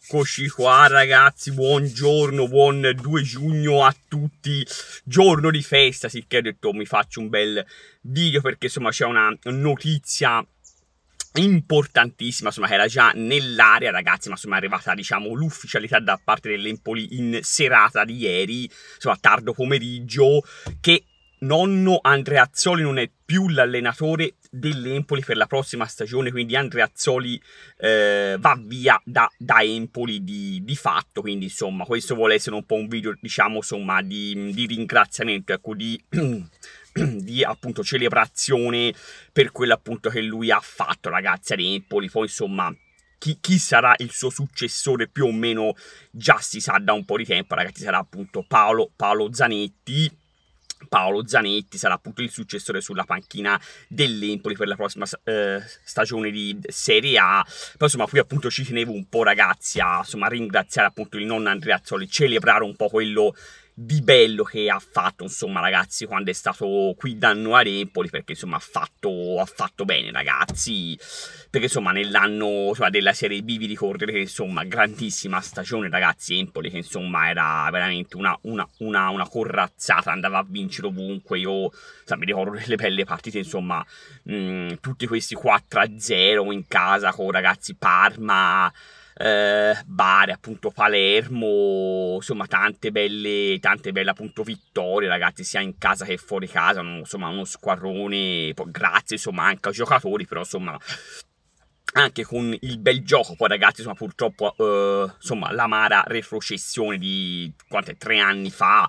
Eccoci qua ragazzi, buongiorno, buon 2 giugno a tutti, giorno di festa, sì che ho detto mi faccio un bel video perché insomma c'è una notizia importantissima, insomma, era già nell'aria ragazzi, ma insomma è arrivata, diciamo, l'ufficialità da parte dell'Empoli in serata di ieri, insomma, tardo pomeriggio, che nonno Andreazzoli non è più l'allenatore dell'Empoli per la prossima stagione, quindi Andreazzoli eh, va via da, da Empoli di, di, fatto, quindi insomma questo vuole essere un po' un video diciamo insomma di, di ringraziamento, ecco di... di appunto celebrazione per quello appunto che lui ha fatto ragazzi ad Empoli poi insomma chi, chi, sarà il suo successore più o meno già si sa da un po' di tempo ragazzi sarà appunto Paolo, Paolo Zanetti Paolo Zanetti sarà appunto il successore sulla panchina dell'Empoli per la prossima eh, stagione di Serie A. Però insomma, qui appunto ci tenevo un po', ragazzi, a insomma, ringraziare appunto il nonno Andrea Zoli, celebrare un po' quello di bello che ha fatto, insomma, ragazzi, quando è stato qui da noi a Empoli, perché insomma ha fatto, ha fatto bene, ragazzi, perché insomma nell'anno della Serie B vi ricordate che insomma grandissima stagione, ragazzi, Empoli che insomma era veramente una, una, una, una corazzata, andava a vincere ovunque, io sa, mi ricordo delle belle partite, insomma, mh, mm, tutti questi 4-0 in casa con ragazzi Parma eh, Bari, appunto Palermo, insomma tante belle, tante belle appunto vittorie ragazzi sia in casa che fuori casa, insomma uno squadrone, grazie insomma anche ai giocatori però insomma anche con il bel gioco, poi ragazzi, insomma, purtroppo, eh, insomma, l'amara retrocessione di quanto tre anni fa,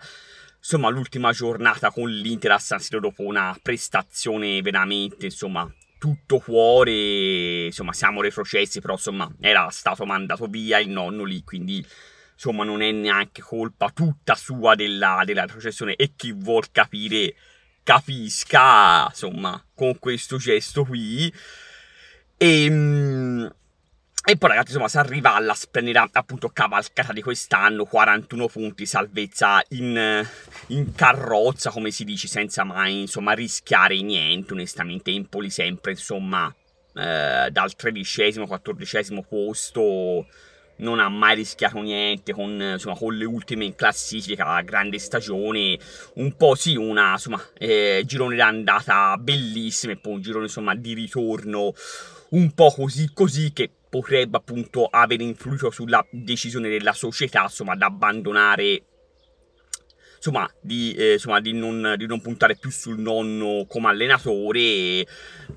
insomma, l'ultima giornata con l'Inter a San Siro dopo una prestazione veramente, insomma, tutto cuore, insomma siamo retrocessi, però insomma era stato mandato via il nonno lì, quindi insomma non è neanche colpa tutta sua della, della retrocessione e chi vuol capire capisca, insomma, con questo gesto qui. E, ehm, e poi ragazzi insomma si arriva alla splendida appunto cavalcata di quest'anno, 41 punti salvezza in, in, carrozza come si dice senza mai insomma rischiare niente onestamente Empoli sempre insomma eh, dal tredicesimo, quattordicesimo posto non ha mai rischiato niente con, insomma, con, le ultime in classifica, grande stagione, un po' sì, una insomma, eh, girone d'andata bellissima e poi un girone insomma, di ritorno un po' così così che potrebbe appunto avere influito sulla decisione della società, insomma, ad abbandonare insomma, di, eh, insomma di, non, di, non, puntare più sul nonno come allenatore, e,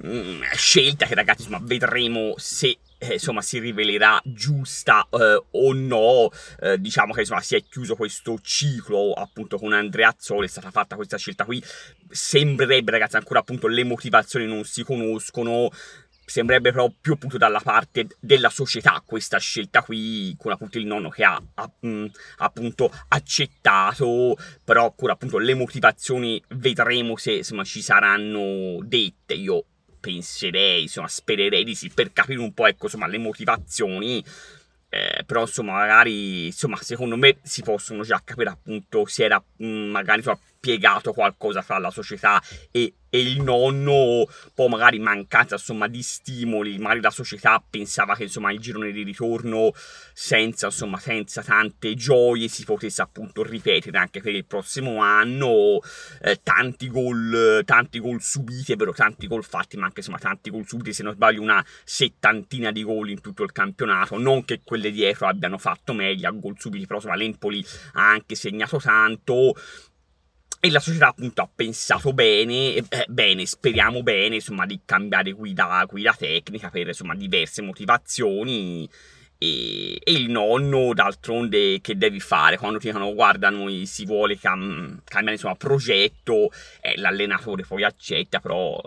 mm, mh, scelta che ragazzi insomma, vedremo se eh, insomma, si rivelerà giusta eh, o no, eh, diciamo che insomma, si è chiuso questo ciclo appunto con Andrea Azzoli, è stata fatta questa scelta qui, sembrerebbe ragazzi ancora appunto le motivazioni non si conoscono, sembrerebbe però più appunto dalla parte della società questa scelta qui con appunto il nonno che ha, mm, appunto accettato però con appunto le motivazioni vedremo se insomma ci saranno dette io penserei insomma spererei di sì per capire un po' ecco insomma le motivazioni eh, però insomma magari insomma secondo me si possono già capire appunto se era mh, mm, magari insomma piegato qualcosa fra la società e, e il nonno, o poi magari mancanza insomma, di stimoli, magari la società pensava che insomma, il girone di ritorno senza, insomma, senza tante gioie si potesse appunto ripetere anche per il prossimo anno, eh, tanti, gol, tanti gol subiti, è vero, tanti gol fatti, ma anche insomma, tanti gol subiti, se non sbaglio una settantina di gol in tutto il campionato, non che quelle dietro abbiano fatto meglio a gol subiti, però insomma l'Empoli ha anche segnato tanto, e la società appunto ha pensato bene, eh, bene, speriamo bene, insomma, di cambiare guida, guida tecnica per insomma, diverse motivazioni. E, e, il nonno, d'altronde, che devi fare? Quando ti dicono, guarda, noi si vuole cam- cambiare insomma, progetto, eh, l'allenatore poi accetta, però,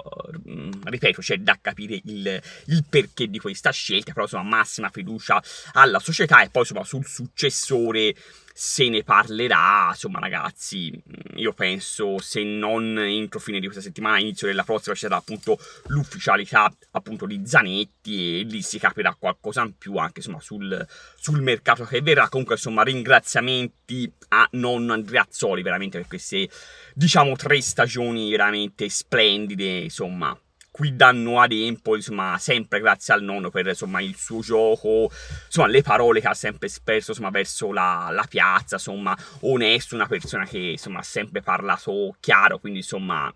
mm, ripeto, c'è da capire il, il, perché di questa scelta, però, insomma, massima fiducia alla società e poi, insomma, sul successore se ne parlerà, insomma ragazzi, mm, io penso se non entro fine di questa settimana, inizio della prossima, ci sarà appunto l'ufficialità appunto di Zanetti e lì si capirà qualcosa in più anche insomma sul, sul mercato che verrà. Comunque insomma ringraziamenti a nonno Andreazzoli veramente per queste diciamo tre stagioni veramente splendide, insomma qui danno ad Empoli, insomma, sempre grazie al nonno per insomma, il suo gioco, insomma, le parole che ha sempre spesso insomma, verso la, la, piazza, insomma, onesto, una persona che insomma, ha sempre parlato chiaro, quindi insomma,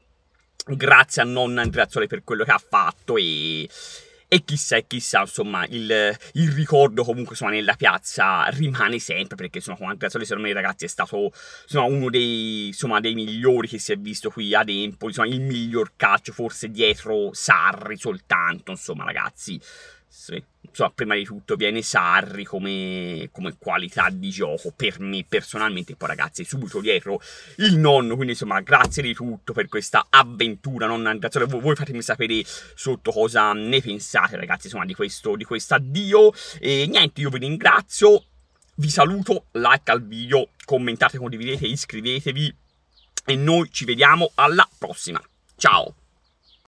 grazie a nonna Andreazzoli per quello che ha fatto e e chissà e chissà, insomma, il, il ricordo comunque insomma, nella piazza rimane sempre perché insomma, come Andrea secondo me ragazzi è stato insomma, uno dei, insomma, dei migliori che si è visto qui ad Empoli, insomma, il miglior calcio forse dietro Sarri soltanto, insomma, ragazzi sì. Insomma, prima di tutto viene Sarri come, come, qualità di gioco per me personalmente. Poi, ragazzi, subito dietro il nonno. Quindi, insomma, grazie di tutto per questa avventura. Nonna, grazie. Voi, fatemi sapere sotto cosa ne pensate, ragazzi. Insomma, di questo, di questo addio. E niente, io vi ringrazio. Vi saluto. Like al video, commentate, condividete, iscrivetevi. E noi ci vediamo alla prossima. Ciao.